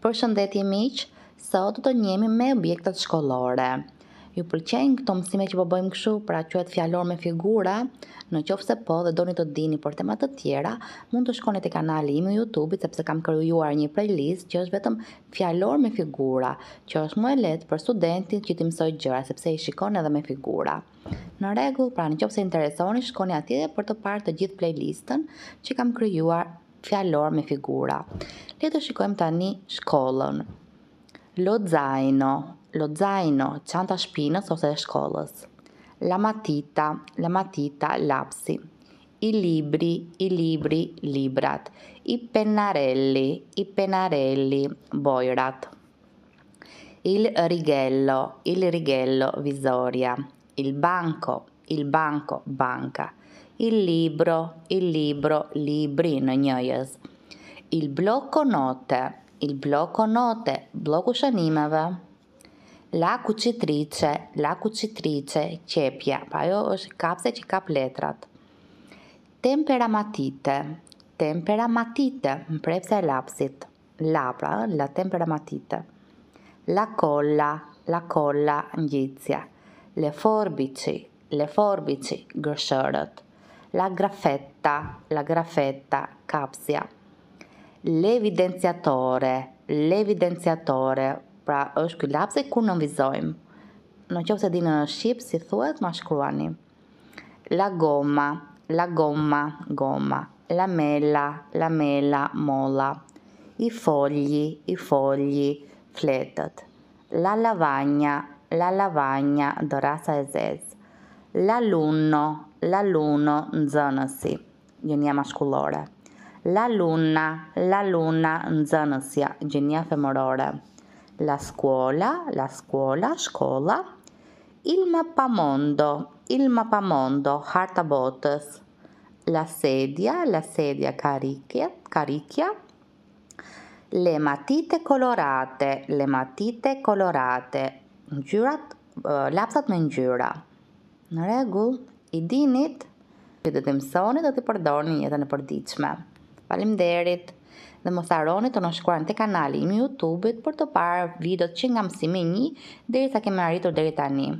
Për shëndetje miq, sot do të njemi me objektet shkollore. Ju pëlqejnë këto mësime që po bëjmë këshu, pra të fjalor me figura? Në qoftë se po dhe doni të dini për tema të tjera, mund të shkoni te kanali im youtube sepse kam krijuar një playlist që është vetëm fjalor me figura, që është më e lehtë për studentin që të mësoj gjëra sepse i shikon edhe me figura. Në rregull, pra në qoftë se interesoni, shkoni atje për të parë të gjithë playlistën që kam krijuar fjalor me figura. Le do shikojmë tani shkollën. Lo zaino, lo zaino, çanta shpinës ose e shkollës. La matita, la matita, lapsi. I libri, i libri, librat. I pennarelli, i pennarelli, bojrat. Il righello, il righello, visoria. Il banco, il banco, banca il libro, il libro, libri në njëjës. Il bloko note, il bloko note, bloku shënimeve. La kucitrice, la kucitrice, qepja, pa jo është kapse që kap letrat. Tempera matite, tempera matite, më prepse e lapsit. La, pra, la tempera matite. La kolla, la kolla, ngjitësja. Le forbici, le forbici, gërshërët la graffetta, la graffetta, capsia. L'evidenziatore, l'evidenziatore, pra është ky lapsi ku në vizojmë. Në qofë se di në shqipë, si thuet, ma shkruani. La goma, la goma, goma. La mela, la mela, mola. I fogli, i fogli, fletët. La lavagna, la lavagna, dorasa e zezë. La lunno, l'alunno në nxënësi, La luna, la luna nxënësja, gjënia femorore. La scuola, la scuola, shkolla. Il mappamondo, il mappamondo, harta botës. La sedia, la sedia caricchia, caricchia. Le matite colorate, le matite colorate, ngjyrat, uh, eh, lapsat me ngjyra. Në rregull, i dinit që të të mësoni dhe të përdorni një jetën e përdiqme. Falim derit dhe më tharoni të nëshkuarën të kanali im YouTube-it për të parë videot që nga mësimi një dhe i sa kemë arritur dhe tani.